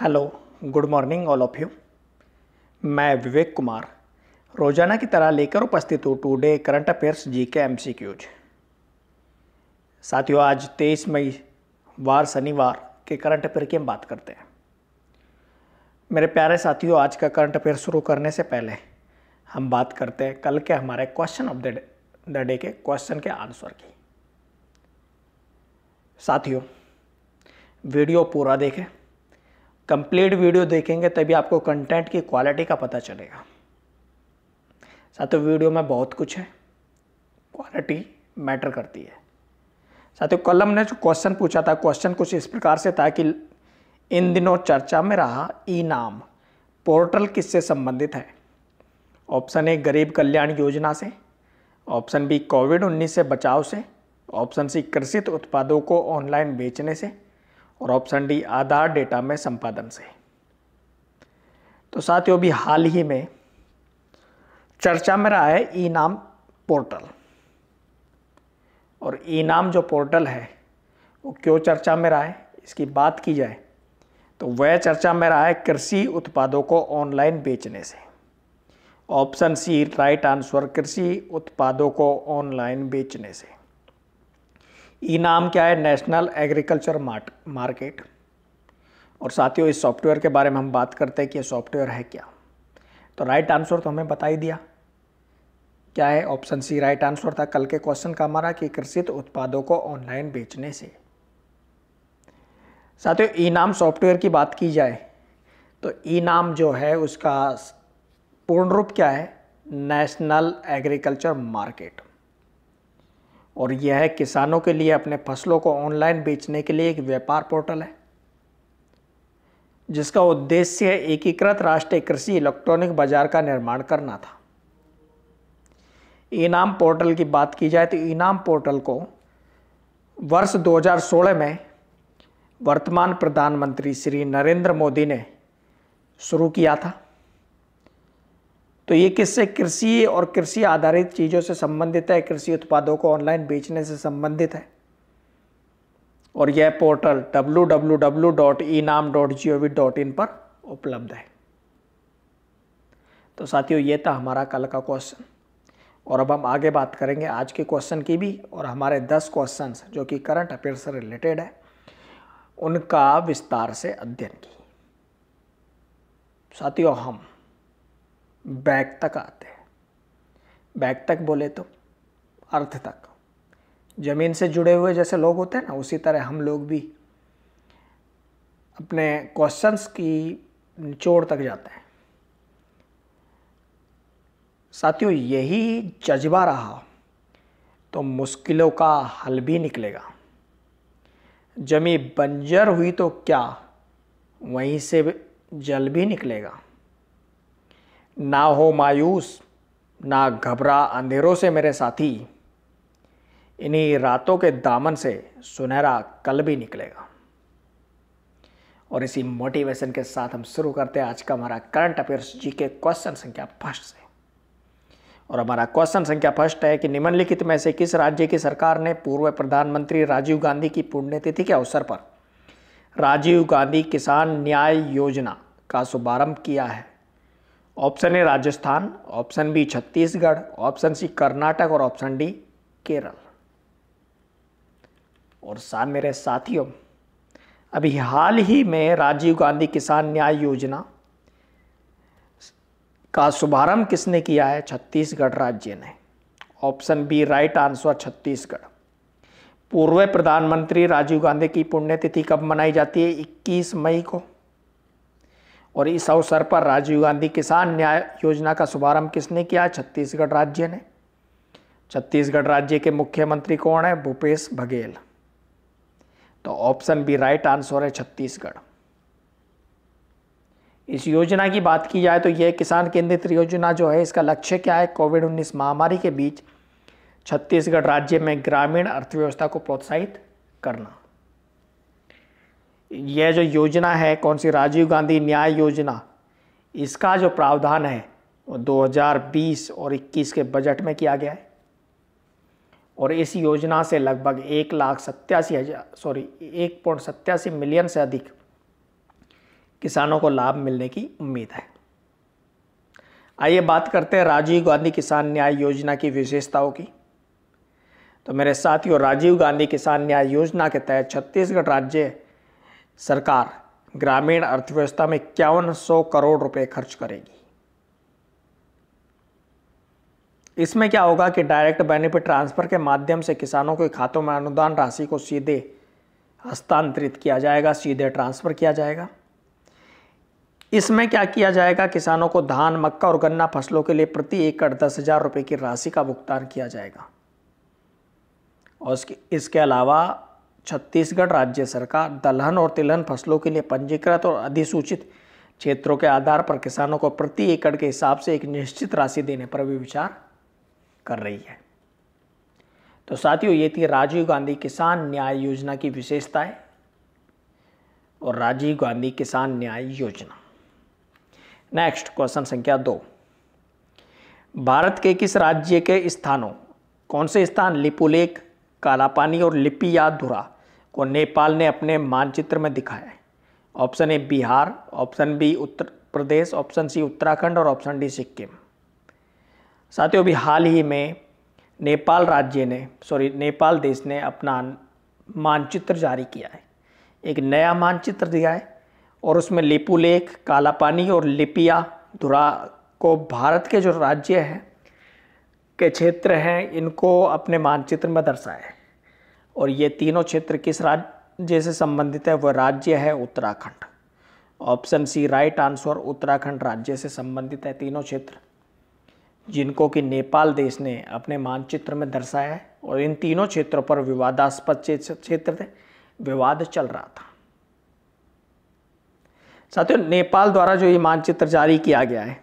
hello good morning all of you मैं विवेक कुमार रोजाना की तरह लेकर उपस्थित हूँ टुडे करंट अफेयर्स जी के एम सी क्यूज साथियों आज तेईस मई वार शनिवार के करंट अफेयर की हम बात करते हैं मेरे प्यारे साथियों आज का करंट अफेयर शुरू करने से पहले हम बात करते हैं कल के हमारे क्वेश्चन ऑफ द डे के क्वेश्चन के आंसर की साथियों वीडियो पूरा देखें कंप्लीट वीडियो देखेंगे तभी आपको कंटेंट की क्वालिटी का पता चलेगा साथियों वीडियो में बहुत कुछ है क्वालिटी मैटर करती है साथियों कलम ने जो क्वेश्चन पूछा था क्वेश्चन कुछ इस प्रकार से था कि इन दिनों चर्चा में रहा ई नाम पोर्टल किससे संबंधित है ऑप्शन ए गरीब कल्याण योजना से ऑप्शन बी कोविड 19 से बचाव से ऑप्शन सी कृषित उत्पादों को ऑनलाइन बेचने से और ऑप्शन डी आधार डेटा में संपादन से तो साथियों भी हाल ही में चर्चा में रहा है ई नाम पोर्टल और ई नाम जो पोर्टल है वो क्यों चर्चा में रहा है इसकी बात की जाए तो वह चर्चा में रहा है कृषि उत्पादों को ऑनलाइन बेचने से ऑप्शन सी राइट आंसर कृषि उत्पादों को ऑनलाइन बेचने से ई नाम क्या है नेशनल एग्रीकल्चर मार्केट और साथियों इस सॉफ्टवेयर के बारे में हम बात करते हैं कि यह सॉफ्टवेयर है क्या तो राइट आंसर तो हमें बता ही दिया क्या है ऑप्शन सी राइट आंसर था कल के क्वेश्चन का हमारा कि कृषि उत्पादों को ऑनलाइन बेचने से साथियों ई नाम सॉफ्टवेयर की बात की जाए तो ई नाम जो है उसका पूर्ण रूप क्या है नेशनल एग्रीकल्चर मार्केट और यह है किसानों के लिए अपने फसलों को ऑनलाइन बेचने के लिए एक व्यापार पोर्टल है जिसका उद्देश्य एकीकृत राष्ट्रीय कृषि इलेक्ट्रॉनिक बाजार का निर्माण करना था इनाम पोर्टल की बात की जाए तो इनाम पोर्टल को वर्ष 2016 में वर्तमान प्रधानमंत्री श्री नरेंद्र मोदी ने शुरू किया था तो ये किससे कृषि और कृषि आधारित चीज़ों से संबंधित है कृषि उत्पादों को ऑनलाइन बेचने से संबंधित है और यह पोर्टल डब्ल्यू पर उपलब्ध है तो साथियों ये था हमारा कल का क्वेश्चन और अब हम आगे बात करेंगे आज के क्वेश्चन की भी और हमारे 10 क्वेश्चंस जो कि करंट अफेयर से रिलेटेड है उनका विस्तार से अध्ययन की साथियों हम बैक तक आते हैं बैक तक बोले तो अर्थ तक ज़मीन से जुड़े हुए जैसे लोग होते हैं ना उसी तरह हम लोग भी अपने क्वेश्चंस की निचोड़ तक जाते हैं साथियों यही जज्बा रहा तो मुश्किलों का हल भी निकलेगा जमी बंजर हुई तो क्या वहीं से जल भी निकलेगा ना हो मायूस ना घबरा अंधेरों से मेरे साथी इन्हीं रातों के दामन से सुनहरा कल भी निकलेगा और इसी मोटिवेशन के साथ हम शुरू करते हैं आज का हमारा करंट अफेयर्स जी के क्वेश्चन संख्या फर्स्ट से और हमारा क्वेश्चन संख्या फर्स्ट है कि निम्नलिखित में से किस राज्य की सरकार ने पूर्व प्रधानमंत्री राजीव गांधी की पुण्यतिथि के अवसर पर राजीव गांधी किसान न्याय योजना का शुभारंभ किया है option A Rajasthan option B Chhattisgarh option C Karnataka और ऑप्शन डी केरल और सा मेरे साथियों अभी हाल ही में राजीव गांधी किसान न्याय योजना का शुभारंभ किसने किया है छत्तीसगढ़ राज्य ने option B right answer Chhattisgarh पूर्व प्रधानमंत्री राजीव गांधी की पुण्यतिथि कब मनाई जाती है 21 मई को और इस अवसर पर राजीव गांधी किसान न्याय योजना का शुभारंभ किसने किया छत्तीसगढ़ राज्य ने छत्तीसगढ़ राज्य के मुख्यमंत्री कौन है भूपेश बघेल तो ऑप्शन बी राइट आंसर है छत्तीसगढ़ इस योजना की बात की जाए तो यह किसान केंद्रित योजना जो है इसका लक्ष्य क्या है कोविड 19 महामारी के बीच छत्तीसगढ़ राज्य में ग्रामीण अर्थव्यवस्था को प्रोत्साहित करना यह जो योजना है कौन सी राजीव गांधी न्याय योजना इसका जो प्रावधान है वो 2020 और 21 के बजट में किया गया है और इस योजना से लगभग एक लाख सत्तासी हज़ार सॉरी एक पॉइंट सत्तासी मिलियन से अधिक किसानों को लाभ मिलने की उम्मीद है आइए बात करते हैं राजीव गांधी किसान न्याय योजना की विशेषताओं की तो मेरे साथियों राजीव गांधी किसान न्याय योजना के तहत छत्तीसगढ़ राज्य सरकार ग्रामीण अर्थव्यवस्था में इक्यावन सौ करोड़ रुपए खर्च करेगी इसमें क्या होगा कि डायरेक्ट बेनिफिट ट्रांसफर के माध्यम से किसानों के खातों में अनुदान राशि को सीधे हस्तांतरित किया जाएगा सीधे ट्रांसफर किया जाएगा इसमें क्या किया जाएगा किसानों को धान मक्का और गन्ना फसलों के लिए प्रति एकड़ दस हज़ार रुपये की राशि का भुगतान किया जाएगा और इसके अलावा छत्तीसगढ़ राज्य सरकार दलहन और तिलहन फसलों के लिए पंजीकृत और अधिसूचित क्षेत्रों के आधार पर किसानों को प्रति एकड़ के हिसाब से एक निश्चित राशि देने पर भी विचार कर रही है तो साथियों ये थी राजीव गांधी किसान न्याय योजना की विशेषताएं और राजीव गांधी किसान न्याय योजना नेक्स्ट क्वेश्चन संख्या दो भारत के किस राज्य के स्थानों कौन से स्थान लिपुलेख कालापानी और लिपि या धुरा को नेपाल ने अपने मानचित्र में दिखाया है option A Bihar option B Uttar Pradesh option C Uttarakhand और ऑप्शन डी सिक्किम साथियों अभी हाल ही में नेपाल राज्य ने सॉरी नेपाल देश ने अपना मानचित्र जारी किया है एक नया मानचित्र दिया है और उसमें लिपुलेख कालापानी और लिपिया धुरा को भारत के जो राज्य हैं के क्षेत्र हैं इनको अपने मानचित्र में दर्शाए और ये तीनों क्षेत्र किस राज्य से संबंधित है वह राज्य है Uttarakhand option C right answer Uttarakhand राज्य से संबंधित है तीनों क्षेत्र जिनको कि नेपाल देश ने अपने मानचित्र में दर्शाया है और इन तीनों क्षेत्रों पर विवादास्पद क्षेत्र थे विवाद चल रहा था साथियों नेपाल द्वारा जो ये मानचित्र जारी किया गया है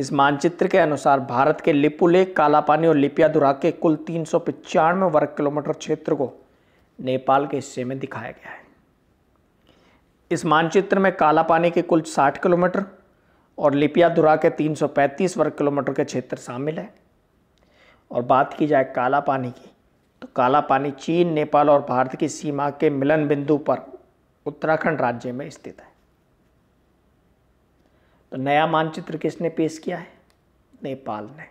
इस मानचित्र के अनुसार भारत के लिपुलेख कालापानी और लिपिया दुरा के कुल तीन वर्ग किलोमीटर क्षेत्र को नेपाल के हिस्से में दिखाया गया है इस मानचित्र में कालापानी के कुल 60 किलोमीटर और लिपिया दुरा के 335 वर्ग किलोमीटर के क्षेत्र शामिल है और बात की जाए कालापानी की तो कालापानी चीन नेपाल और भारत की सीमा के मिलन बिंदु पर उत्तराखंड राज्य में स्थित है तो नया मानचित्र किसने पेश किया है नेपाल ने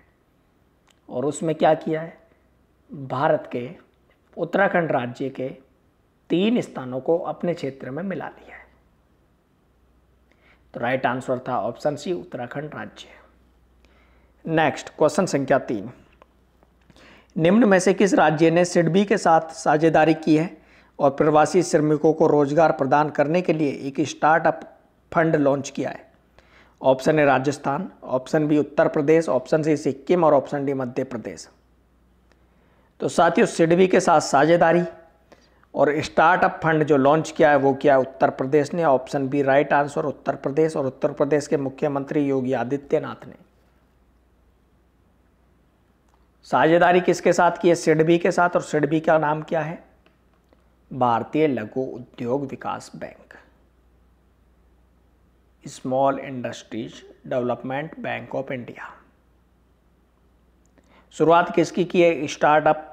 और उसमें क्या किया है भारत के उत्तराखंड राज्य के तीन स्थानों को अपने क्षेत्र में मिला लिया है तो राइट आंसर था ऑप्शन सी उत्तराखंड राज्य नेक्स्ट क्वेश्चन संख्या तीन निम्न में से किस राज्य ने सिडबी के साथ साझेदारी की है और प्रवासी श्रमिकों को रोजगार प्रदान करने के लिए एक स्टार्टअप फंड लॉन्च किया है ऑप्शन है Rajasthan option B Uttar Pradesh option C Sikkim और ऑप्शन डी मध्य प्रदेश तो साथियों सिडबी के साथ साझेदारी और स्टार्टअप फंड जो लॉन्च किया है वो किया है उत्तर प्रदेश ने option B right answer Uttar Pradesh और उत्तर प्रदेश के मुख्यमंत्री योगी आदित्यनाथ ने साझेदारी किसके साथ की है सिडबी के साथ और सिडबी का नाम क्या है भारतीय लघु उद्योग विकास bank small industries development bank of India शुरुआत किसकी की है स्टार्टअप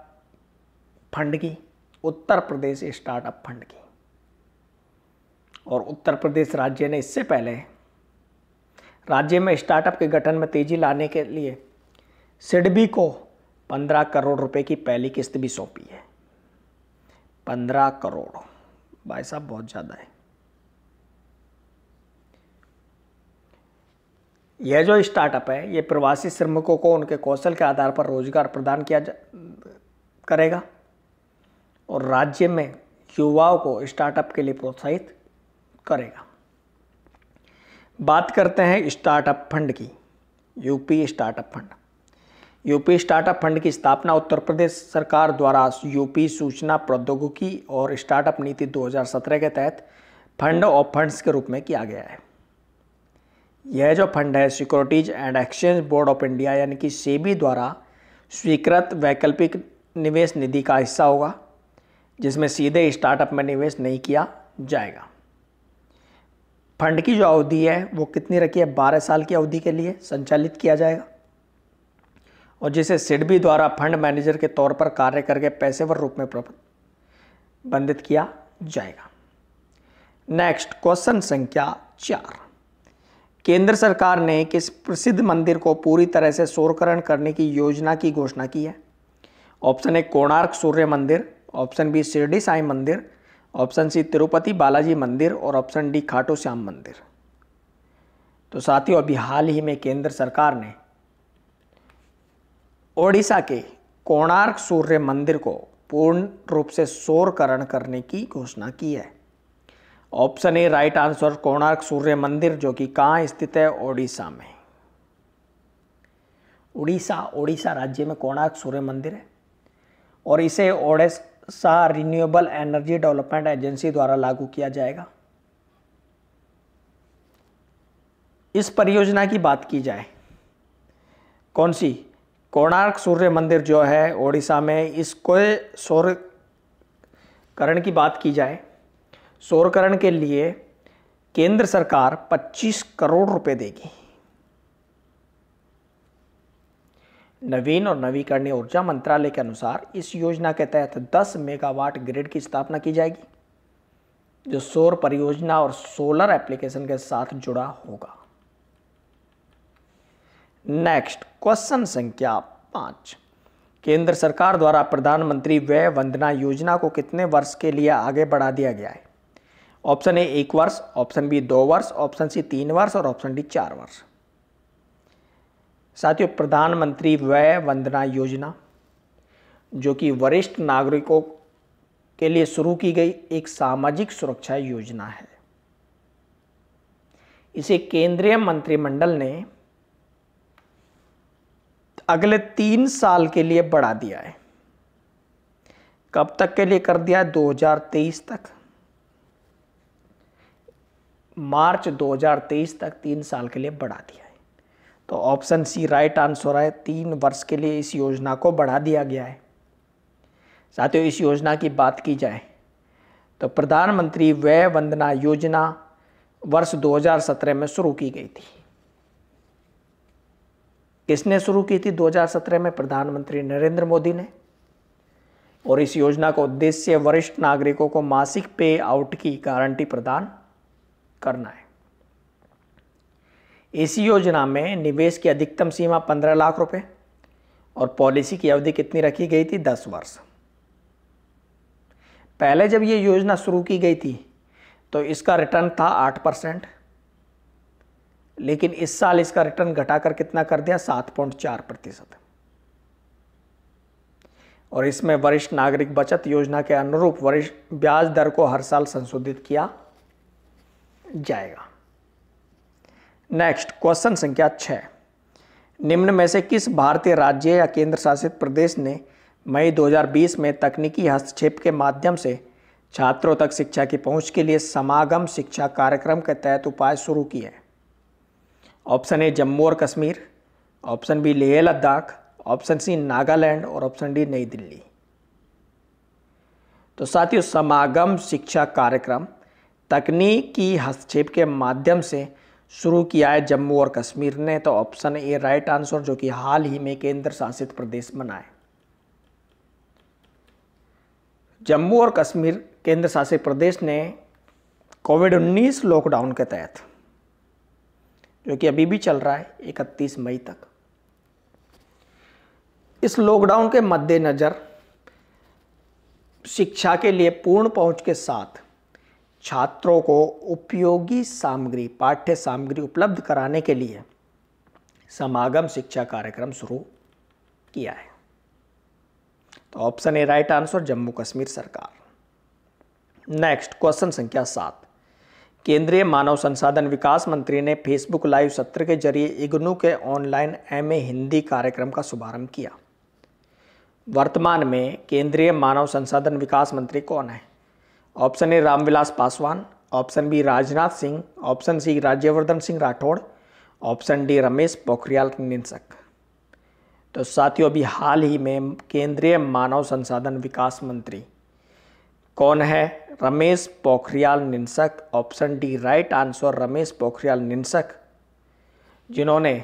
फंड की उत्तर प्रदेश स्टार्टअप फंड की और उत्तर प्रदेश राज्य ने इससे पहले राज्य में स्टार्टअप के गठन में तेजी लाने के लिए सिडबी को 15 करोड़ रुपए की पहली किस्त भी सौंपी है 15 करोड़ भाई साहब बहुत ज़्यादा है यह जो स्टार्टअप है ये प्रवासी श्रमिकों को उनके कौशल के आधार पर रोजगार प्रदान किया करेगा और राज्य में युवाओं को स्टार्टअप के लिए प्रोत्साहित करेगा बात करते हैं स्टार्टअप फंड की UP startup fund UP startup fund की स्थापना उत्तर प्रदेश सरकार द्वारा यूपी सूचना प्रौद्योगिकी और स्टार्टअप नीति 2017 के तहत फंड ऑफ फंड्स के रूप में किया गया है यह जो फंड है securities and exchange board of India यानी कि सेबी द्वारा स्वीकृत वैकल्पिक निवेश निधि का हिस्सा होगा जिसमें सीधे स्टार्टअप में निवेश नहीं किया जाएगा फंड की जो अवधि है वो कितनी रखी है बारह साल की अवधि के लिए संचालित किया जाएगा और जिसे सिडबी द्वारा फंड मैनेजर के तौर पर कार्य करके पैसेवर रूप में प्रबंधित किया जाएगा नेक्स्ट क्वेश्चन संख्या चार केंद्र सरकार ने किस प्रसिद्ध मंदिर को पूरी तरह से शोरकरण करने की योजना की घोषणा की है ऑप्शन ए कोणार्क सूर्य मंदिर ऑप्शन बी शिरडी साई मंदिर ऑप्शन सी तिरुपति बालाजी मंदिर और ऑप्शन डी खाटू श्याम मंदिर तो साथियों अभी हाल ही में केंद्र सरकार ने ओडिशा के कोणार्क सूर्य मंदिर को पूर्ण रूप से शोरकरण करने की घोषणा की है option A right answer Konark सूर्य मंदिर जो कि कहाँ स्थित है ओडिशा में उड़ीसा ओडिशा राज्य में कोणार्क सूर्य मंदिर है और इसे Odisha renewable energy development agency द्वारा लागू किया जाएगा इस परियोजना की बात की जाए कौन सी कोणार्क सूर्य मंदिर जो है ओडिशा में इसको सौर की बात की जाए सौरकरण के लिए केंद्र सरकार 25 करोड़ रुपए देगी नवीन और नवीकरणीय ऊर्जा मंत्रालय के अनुसार इस योजना के तहत 10 मेगावाट ग्रिड की स्थापना की जाएगी जो सौर परियोजना और सोलर एप्लीकेशन के साथ जुड़ा होगा नेक्स्ट क्वेश्चन संख्या पांच केंद्र सरकार द्वारा प्रधानमंत्री व्यय वंदना योजना को कितने वर्ष के लिए आगे बढ़ा दिया गया है ऑप्शन ए एक वर्ष ऑप्शन बी दो वर्ष ऑप्शन सी तीन वर्ष और ऑप्शन डी चार वर्ष साथियों प्रधानमंत्री व्यय वंदना योजना जो कि वरिष्ठ नागरिकों के लिए शुरू की गई एक सामाजिक सुरक्षा योजना है इसे केंद्रीय मंत्रिमंडल ने अगले तीन साल के लिए बढ़ा दिया है कब तक के लिए कर दिया है 2023 तक मार्च 2023 तक तीन साल के लिए बढ़ा दिया है तो ऑप्शन सी राइट आंसर है तीन वर्ष के लिए इस योजना को बढ़ा दिया गया है साथियों इस योजना की बात की जाए तो प्रधानमंत्री व्यय वंदना योजना वर्ष 2017 में शुरू की गई थी किसने शुरू की थी 2017 में प्रधानमंत्री नरेंद्र मोदी ने और इस योजना का उद्देश्य वरिष्ठ नागरिकों को मासिक पे आउट की गारंटी प्रदान करना है इसी योजना में निवेश की अधिकतम सीमा पंद्रह लाख रुपए और पॉलिसी की अवधि कितनी रखी गई थी दस वर्ष पहले जब ये योजना शुरू की गई थी तो इसका रिटर्न था आठ परसेंट लेकिन इस साल इसका रिटर्न घटाकर कितना कर दिया सात पॉइंट चार प्रतिशत और इसमें वरिष्ठ नागरिक बचत योजना के अनुरूप वरिष्ठ ब्याज दर को हर साल संशोधित किया जाएगा नेक्स्ट क्वेश्चन संख्या छः निम्न में से किस भारतीय राज्य या केंद्र शासित प्रदेश ने मई 2020 में तकनीकी हस्तक्षेप के माध्यम से छात्रों तक शिक्षा की पहुंच के लिए समागम शिक्षा कार्यक्रम के तहत उपाय शुरू किए ऑप्शन ए जम्मू और Kashmir option B Leh Ladakh option C Nagaland और ऑप्शन डी नई दिल्ली तो साथियों समागम शिक्षा कार्यक्रम तकनीकी हस्तक्षेप के माध्यम से शुरू किया है जम्मू और कश्मीर ने तो ऑप्शन ए राइट आंसर जो कि हाल ही में केंद्र शासित प्रदेश बनाए जम्मू और कश्मीर केंद्र शासित प्रदेश ने कोविड 19 लॉकडाउन के तहत जो कि अभी भी चल रहा है 31 मई तक इस लॉकडाउन के मद्देनज़र शिक्षा के लिए पूर्ण पहुंच के साथ छात्रों को उपयोगी सामग्री पाठ्य सामग्री उपलब्ध कराने के लिए समागम शिक्षा कार्यक्रम शुरू किया है तो option A right answer Jammu Kashmir सरकार नेक्स्ट क्वेश्चन संख्या सात केंद्रीय मानव संसाधन विकास मंत्री ने फेसबुक लाइव सत्र के जरिए इग्नू के ऑनलाइन एम हिंदी कार्यक्रम का शुभारंभ किया वर्तमान में केंद्रीय मानव संसाधन विकास मंत्री कौन है option A Ramvilas Paswan option B Rajnath Singh option C Rajyavardhan Singh Rathore option D Ramesh Pokhriyal Nishank तो साथियों अभी हाल ही में केंद्रीय मानव संसाधन विकास मंत्री कौन है Ramesh Pokhriyal निंसक option D right answer Ramesh Pokhriyal निंसक जिन्होंने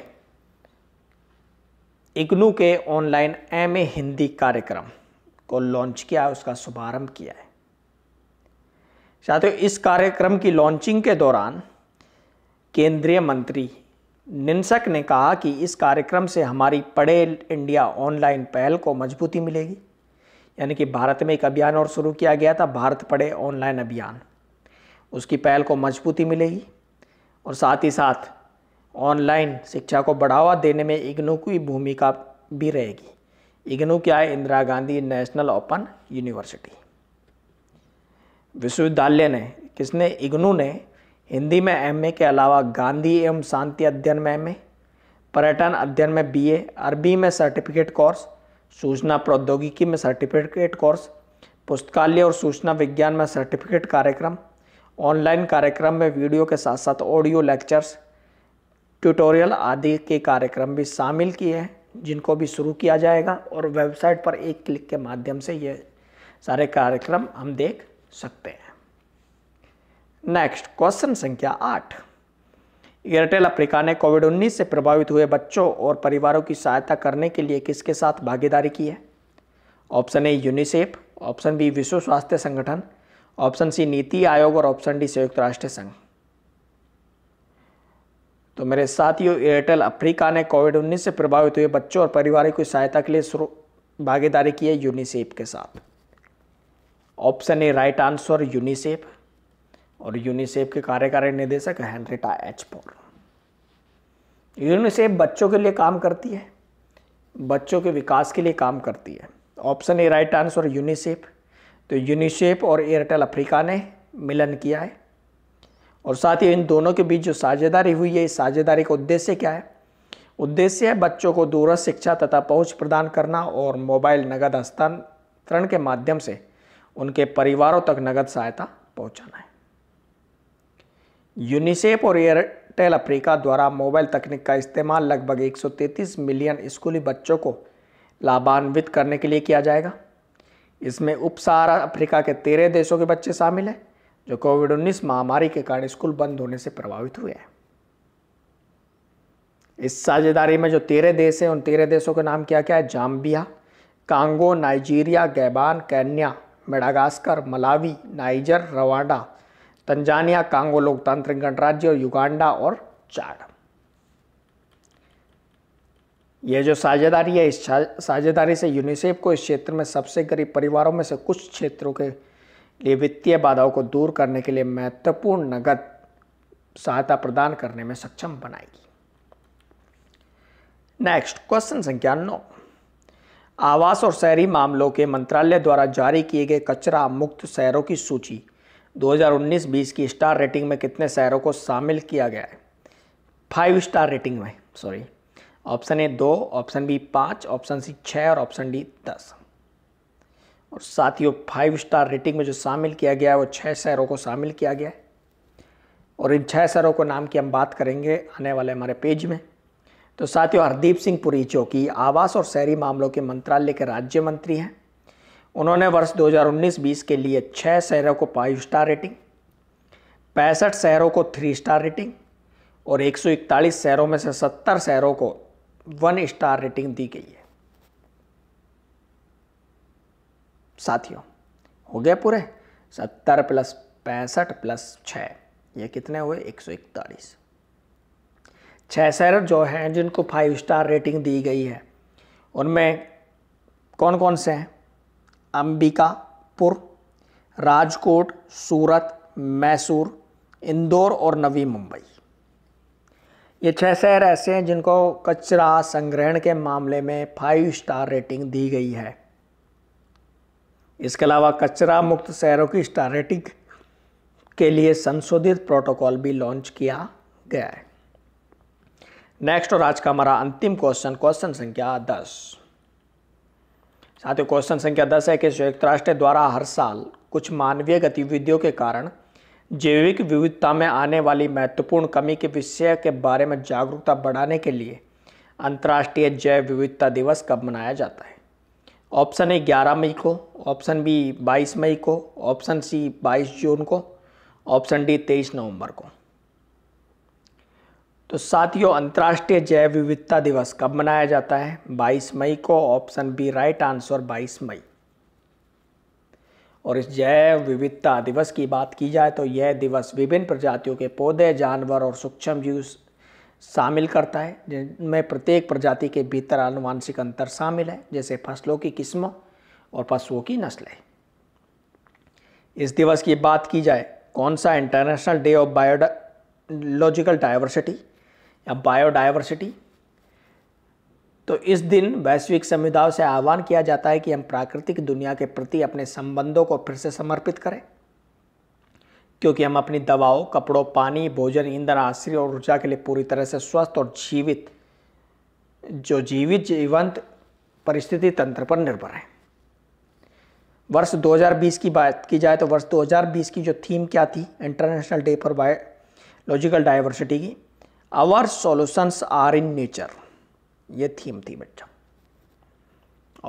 इग्नू के ऑनलाइन एम ए हिंदी कार्यक्रम को लॉन्च किया है उसका शुभारंभ किया है साथियों इस कार्यक्रम की लॉन्चिंग के दौरान केंद्रीय मंत्री निंसक ने कहा कि इस कार्यक्रम से हमारी पढ़े इंडिया ऑनलाइन पहल को मजबूती मिलेगी यानी कि भारत में एक अभियान और शुरू किया गया था भारत पढ़े ऑनलाइन अभियान उसकी पहल को मजबूती मिलेगी और साथ ही साथ ऑनलाइन शिक्षा को बढ़ावा देने में इग्नू की भूमिका भी रहेगी इग्नू क्या है Indira Gandhi national open university विश्वविद्यालय ने किसने इग्नू ने हिंदी में एमए के अलावा गांधी एवं शांति अध्ययन में एमए पर्यटन अध्ययन में बीए अरबी में सर्टिफिकेट कोर्स सूचना प्रौद्योगिकी में सर्टिफिकेट कोर्स पुस्तकालय और सूचना विज्ञान में सर्टिफिकेट कार्यक्रम ऑनलाइन कार्यक्रम में वीडियो के साथ साथ ऑडियो लेक्चर्स ट्यूटोरियल आदि के कार्यक्रम भी शामिल किए हैं जिनको भी शुरू किया जाएगा और वेबसाइट पर एक क्लिक के माध्यम से ये सारे कार्यक्रम हम देख सकते हैं नेक्स्ट क्वेश्चन संख्या आठ एयरटेल अफ्रीका ने कोविड 19 से प्रभावित हुए बच्चों और परिवारों की सहायता करने के लिए किसके साथ भागीदारी की है option A UNICEF option B विश्व स्वास्थ्य संगठन ऑप्शन सी नीति आयोग और ऑप्शन डी संयुक्त राष्ट्र संघ तो मेरे साथियों एयरटेल अफ्रीका ने कोविड 19 से प्रभावित हुए बच्चों और परिवारों की सहायता के लिए भागीदारी की है यूनिसेफ के साथ option A right answer UNICEF और यूनिसेफ के कार्यकारी निदेशक हैनरेटा एच पॉल यूनिसेफ बच्चों के लिए काम करती है बच्चों के विकास के लिए काम करती है option A right answer UNICEF तो यूनिसेफ और एयरटेल अफ्रीका ने मिलन किया है और साथ ही इन दोनों के बीच जो साझेदारी हुई है इस साझेदारी का उद्देश्य क्या है उद्देश्य है बच्चों को दूरस्थ शिक्षा तथा पहुंच प्रदान करना और मोबाइल नगद हस्तांतरण के माध्यम से उनके परिवारों तक नगद सहायता पहुंचाना है यूनिसेफ और एयरटेल अफ्रीका द्वारा मोबाइल तकनीक का इस्तेमाल लगभग 133 मिलियन स्कूली बच्चों को लाभान्वित करने के लिए किया जाएगा इसमें उप सहारा अफ्रीका के तेरह देशों के बच्चे शामिल हैं जो कोविड 19 महामारी के कारण स्कूल बंद होने से प्रभावित हुए हैं इस साझेदारी में जो तेरह देश हैं उन तेरह देशों के नाम क्या क्या है Zambia Congo Nigeria Gabon Kenya Madagascar Malawi Niger Rwanda Tanzania Congo लोकतांत्रिक गणराज्य और युगांडा और चाड यह जो साझेदारी है इस साझेदारी से यूनिसेफ को इस क्षेत्र में सबसे गरीब परिवारों में से कुछ क्षेत्रों के लिए वित्तीय बाधाओं को दूर करने के लिए महत्वपूर्ण नगद सहायता प्रदान करने में सक्षम बनाएगी नेक्स्ट क्वेश्चन संख्या नौ आवास और शहरी मामलों के मंत्रालय द्वारा जारी किए गए कचरा मुक्त शहरों की सूची 2019-20 की स्टार रेटिंग में कितने शहरों को शामिल किया गया है फाइव स्टार रेटिंग में सॉरी ऑप्शन ए दो ऑप्शन बी पाँच ऑप्शन सी छः और ऑप्शन डी दस और साथियों फाइव स्टार रेटिंग में जो शामिल किया गया है वो छः शहरों को शामिल किया गया है और इन छः शहरों को नाम की हम बात करेंगे आने वाले हमारे पेज में तो साथियों हरदीप सिंह पुरी जो कि आवास और शहरी मामलों के मंत्रालय के राज्य मंत्री हैं उन्होंने वर्ष 2019-20 के लिए छः शहरों को फाइव स्टार रेटिंग पैंसठ शहरों को थ्री स्टार रेटिंग और 141 शहरों में से 70 शहरों को वन स्टार रेटिंग दी गई है साथियों हो गए पूरे 70 प्लस पैंसठ प्लस छः ये कितने हुए 141 छः शहर जो हैं जिनको फाइव स्टार रेटिंग दी गई है उनमें कौन कौन से हैं अंबिकापुर राजकोट सूरत मैसूर इंदौर और नवी मुंबई ये छः शहर ऐसे हैं जिनको कचरा संग्रहण के मामले में फाइव स्टार रेटिंग दी गई है इसके अलावा कचरा मुक्त शहरों की स्टार रेटिंग के लिए संशोधित प्रोटोकॉल भी लॉन्च किया गया है नेक्स्ट और आज का हमारा अंतिम क्वेश्चन क्वेश्चन संख्या दस साथियों क्वेश्चन संख्या दस है कि संयुक्त राष्ट्र द्वारा हर साल कुछ मानवीय गतिविधियों के कारण जैविक विविधता में आने वाली महत्वपूर्ण कमी के विषय के बारे में जागरूकता बढ़ाने के लिए अंतर्राष्ट्रीय जैव विविधता दिवस कब मनाया जाता है ऑप्शन ए ग्यारह मई को ऑप्शन बी बाईस मई को ऑप्शन सी बाईस जून को ऑप्शन डी तेईस नवंबर को तो साथियों अंतर्राष्ट्रीय जैव विविधता दिवस कब मनाया जाता है 22 मई को ऑप्शन बी राइट आंसर 22 मई और इस जैव विविधता दिवस की बात की जाए तो यह दिवस विभिन्न प्रजातियों के पौधे जानवर और सूक्ष्म जीव शामिल करता है जिनमें प्रत्येक प्रजाति के भीतर आनुवांशिक अंतर शामिल है जैसे फसलों की किस्म और पशुओं की नस्लें इस दिवस की बात की जाए कौन सा international day of logical diversity या बायोडाइवर्सिटी तो इस दिन वैश्विक समुदाय से आह्वान किया जाता है कि हम प्राकृतिक दुनिया के प्रति अपने संबंधों को फिर से समर्पित करें क्योंकि हम अपनी दवाओं कपड़ों पानी भोजन ईंधन आश्रय और ऊर्जा के लिए पूरी तरह से स्वस्थ और जीवित जो जीवित जीवंत परिस्थिति तंत्र पर निर्भर है वर्ष 2020 की बात की जाए तो वर्ष 2020 की जो थीम क्या थी international day for biological diversity की our solutions are in nature ये थीम थी बच्चा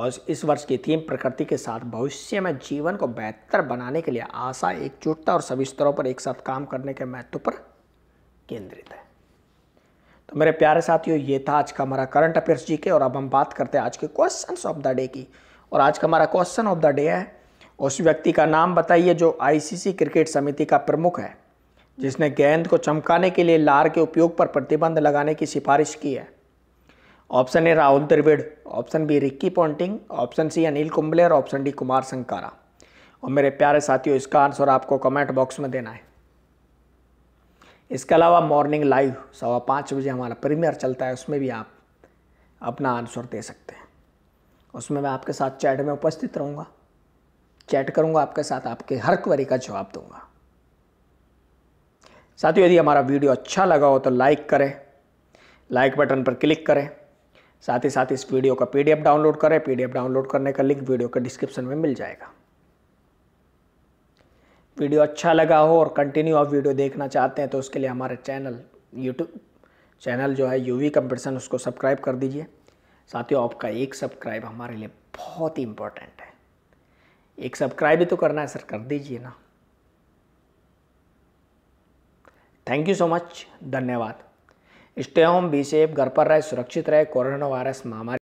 और इस वर्ष की थीम प्रकृति के साथ भविष्य में जीवन को बेहतर बनाने के लिए आशा एकजुटता और सभी स्तरों पर एक साथ काम करने के महत्व पर केंद्रित है तो मेरे प्यारे साथियों ये था आज का हमारा करंट अफेयर्स जी के और अब हम बात करते हैं आज के क्वेश्चन ऑफ द डे की और आज का हमारा क्वेश्चन ऑफ द डे है उस व्यक्ति का नाम बताइए जो आईसीसी क्रिकेट समिति का प्रमुख है जिसने गेंद को चमकाने के लिए लार के उपयोग पर प्रतिबंध लगाने की सिफारिश की है option A Rahul Dravid option B Ricky Ponting option C Anil Kumble और ऑप्शन डी कुमार संकारा और मेरे प्यारे साथियों इसका आंसर आपको कमेंट बॉक्स में देना है इसके अलावा मॉर्निंग लाइव सवा पाँच बजे हमारा प्रीमियर चलता है उसमें भी आप अपना आंसर दे सकते हैं उसमें मैं आपके साथ चैट में उपस्थित रहूँगा चैट करूँगा आपके साथ आपके हर क्वेरी का जवाब दूँगा साथियों यदि हमारा वीडियो अच्छा लगा हो तो लाइक करें लाइक बटन पर क्लिक करें साथ ही साथ इस वीडियो का पीडीएफ डाउनलोड करें पीडीएफ डाउनलोड करने का लिंक वीडियो के डिस्क्रिप्शन में मिल जाएगा वीडियो अच्छा लगा हो और कंटिन्यू आप वीडियो देखना चाहते हैं तो उसके लिए हमारे चैनल यूट्यूब चैनल जो है यूवी कंपटीशन उसको सब्सक्राइब कर दीजिए साथियों आपका एक सब्सक्राइब हमारे लिए बहुत ही इम्पोर्टेंट है एक सब्सक्राइब ही तो करना है सर कर दीजिए ना थैंक यू सो मच धन्यवाद स्टे होम बी सेफ घर पर रहे सुरक्षित रहे कोरोना वायरस महामारी